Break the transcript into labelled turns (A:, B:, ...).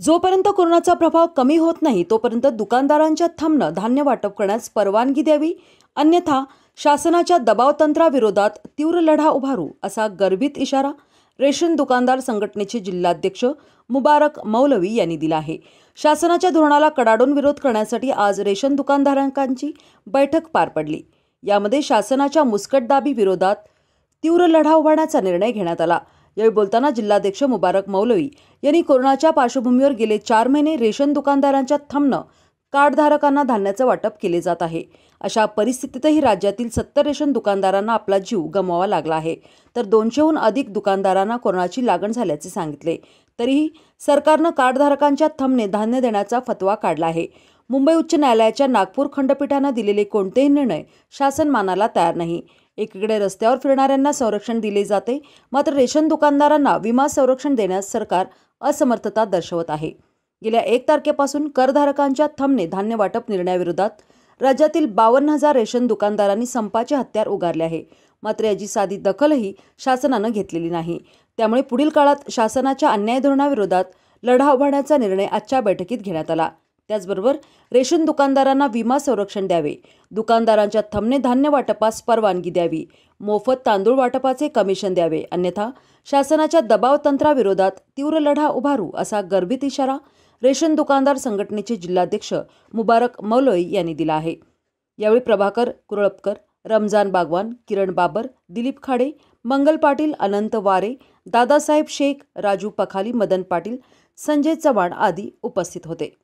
A: जोपर्यंत कोरोनाचा प्रभाव कमी होत नाही तोपर्यंत दुकानदारांच्या थांबणं धान्य वाटप करण्यास परवानगी द्यावी अन्यथा शासनाच्या दबावतंत्राविरोधात तीव्र लढा उभारू असा गर्भित इशारा रेशन दुकानदार संघटनेचे जिल्हाध्यक्ष मुबारक मौलवी यांनी दिला आहे शासनाच्या धोरणाला कडाडून विरोध करण्यासाठी आज रेशन दुकानधारकांची बैठक पार पडली यामध्ये शासनाच्या मुस्कटदाबी विरोधात तीव्र लढा उभारण्याचा निर्णय घेण्यात आला यावेळी बोलताना जिल्हाध्यक्ष मुबारक मौलवी यांनी कोरोनाच्या पार्श्वभूमीवर गेले चार महिने रेशन दुकानदारांच्या थांबणं कार्डधारकांना धान्याचं वाटप केले जात आहे अशा परिस्थितीतही राज्यातील सत्तर रेशन दुकानदारांना आपला जीव गमवावा लागला आहे तर दोनशेहून अधिक दुकानदारांना कोरोनाची लागण झाल्याचे सांगितले तरीही सरकारनं कार्डधारकांच्या थमने धान्य देण्याचा फतवा काढला आहे मुंबई उच्च न्यायालयाच्या नागपूर खंडपीठानं दिलेले कोणतेही निर्णय शासन मानाला तयार नाही एकीकडे रस्त्यावर फिरणाऱ्यांना संरक्षण दिले जाते मात्र रेशन दुकानदारांना विमा संरक्षण देण्यास सरकार असमर्थता दर्शवत आहे गेल्या एक तारखेपासून करधारकांच्या थमने धान्य वाटप निर्णयाविरोधात राज्यातील बावन्न हजार रेशन दुकानदारांनी संपाचे हत्यार उगारले आहे मात्र याची साधी दखलही शासनानं घेतलेली नाही त्यामुळे पुढील काळात शासनाच्या अन्याय धोरणाविरोधात लढा उभारण्याचा निर्णय आजच्या बैठकीत घेण्यात आला त्याचबरोबर रेशन दुकानदारांना विमा संरक्षण द्यावे दुकानदारांच्या थमने धान्य वाटपास परवानगी द्यावी मोफत तांदूळ वाटपाचे कमिशन द्यावे अन्यथा शासनाच्या दबाव तंत्राविरोधात तीव्र लढा उभारू असा गर्भित इशारा रेशन दुकानदार संघटनेचे जिल्हाध्यक्ष मुबारक मौलोई यांनी दिला आहे यावेळी प्रभाकर कुरळपकर रमजान बागवान किरण बाबर दिलीप खाडे मंगल पाटील अनंत वारे दादासाहेब शेख राजू पखाली मदन पाटील संजय चव्हाण आदी उपस्थित होते